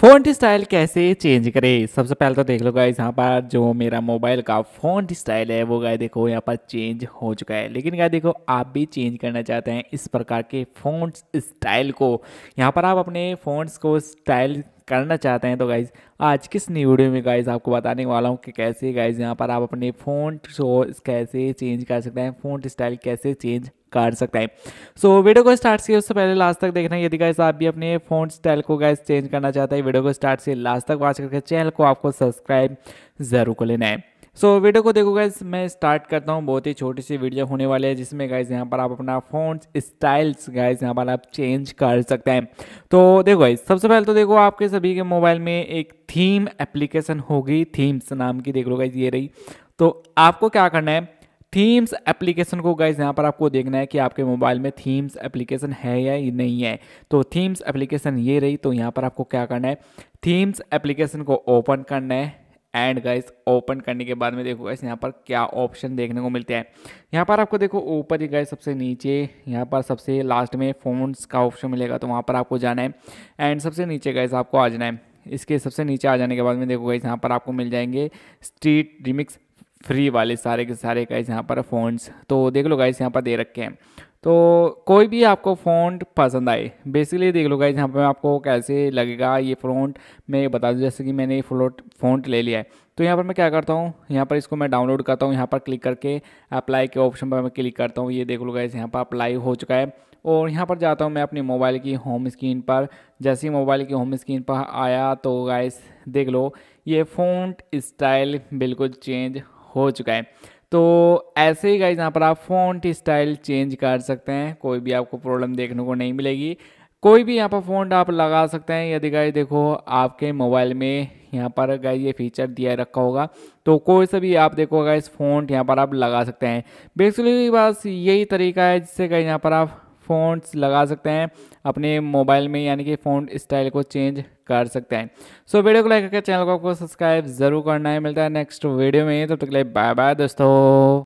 phone style कैसे change करें सबसे पहले तो देख लो गाइज यहाँ पर जो मेरा मोबाइल का फोन स्टाइल है वो गाय देखो यहाँ पर चेंज हो चुका है लेकिन गाय देखो आप भी चेंज करना चाहते हैं इस प्रकार के फ़ोन स्टाइल को यहाँ पर आप अपने फोन को स्टाइल करना चाहते हैं तो गाइज़ आज किस न्यू वीडियो में गाइज़ आपको बताने वाला हूँ कि कैसे गाइज़ यहाँ पर आप अपने फ़ोन शो कैसे चेंज कर सकते हैं फ़ोन स्टाइल कैसे चेंज कर सकते हैं सो so, वीडियो को स्टार्ट किए उससे पहले लास्ट तक देखना यदि गाइस आप भी अपने फोन स्टाइल को गाइस चेंज करना चाहते हैं वीडियो को स्टार्ट से लास्ट तक वॉच करके चैनल को आपको सब्सक्राइब जरूर कर लेना है सो so, वीडियो को देखो गैस मैं स्टार्ट करता हूँ बहुत ही छोटी सी वीडियो होने वाली है जिसमें गैस यहाँ पर आप अपना फोन स्टाइल्स गैस यहाँ पर आप चेंज कर सकते हैं तो देखो गैस सबसे पहले तो देखो आपके सभी के मोबाइल में एक थीम एप्लीकेशन होगी थीम्स नाम की देख लो गैस ये रही तो आपको क्या करना है थीम्स एप्लीकेशन को गाइज यहाँ पर आपको देखना है कि आपके मोबाइल में थीम्स एप्लीकेशन है या नहीं है तो थीम्स एप्लीकेशन ये रही तो यहाँ पर आपको क्या करना है थीम्स एप्लीकेशन को ओपन करना है एंड गाइस ओपन करने के बाद में देखो गाइस यहाँ पर क्या ऑप्शन देखने को मिलते हैं यहाँ पर आपको देखो ऊपर ही गाइस सबसे नीचे यहाँ पर सबसे लास्ट में फोन्स का ऑप्शन मिलेगा तो वहाँ पर आपको जाना है एंड सबसे नीचे गाइस आपको आ जाना है इसके सबसे नीचे आ जाने के बाद में देखो गाइस यहाँ पर आपको मिल जाएंगे स्ट्रीट रिमिक्स फ्री वाले सारे के सारे गाइस यहाँ पर फोन्स तो देख लो गाइस यहाँ पर दे रखे हैं तो कोई भी आपको फ़ॉन्ट पसंद आए बेसिकली देख लो गाइज यहाँ पे आपको कैसे लगेगा ये फ़ॉन्ट मैं बता दूँ जैसे कि मैंने ये फ्लोट फ़ॉन्ट ले लिया है तो यहाँ पर मैं क्या करता हूँ यहाँ पर इसको मैं डाउनलोड करता हूँ यहाँ पर क्लिक करके अप्लाई के ऑप्शन पर मैं क्लिक करता हूँ ये देख लो गाइज यहाँ पर अप्लाई हो चुका है और यहाँ पर जाता हूँ मैं अपने मोबाइल की होम स्क्रीन पर जैसे ही मोबाइल की होम स्क्रीन पर आया तो गाइज देख लो ये फ़ोन स्टाइल बिल्कुल चेंज हो चुका है तो ऐसे ही गाइज यहाँ पर आप फ़ॉन्ट स्टाइल चेंज कर सकते हैं कोई भी आपको प्रॉब्लम देखने को नहीं मिलेगी कोई भी यहाँ पर फ़ॉन्ट आप लगा सकते हैं यदि गाइज देखो आपके मोबाइल में यहाँ पर गाइज ये फीचर दिया रखा होगा तो कोई सा भी आप देखो गाइज फ़ॉन्ट यहाँ पर आप लगा सकते हैं बेसिकली बस यही तरीका है जिससे गाइज यहाँ पर आप फ़ॉन्ट्स लगा सकते हैं अपने मोबाइल में यानी कि फ़ॉन्ट स्टाइल को चेंज कर सकते हैं सो so, वीडियो को लाइक करके चैनल को आपको सब्सक्राइब ज़रूर करना है मिलता है नेक्स्ट वीडियो में तब तो तक तो लिए बाय बाय दोस्तों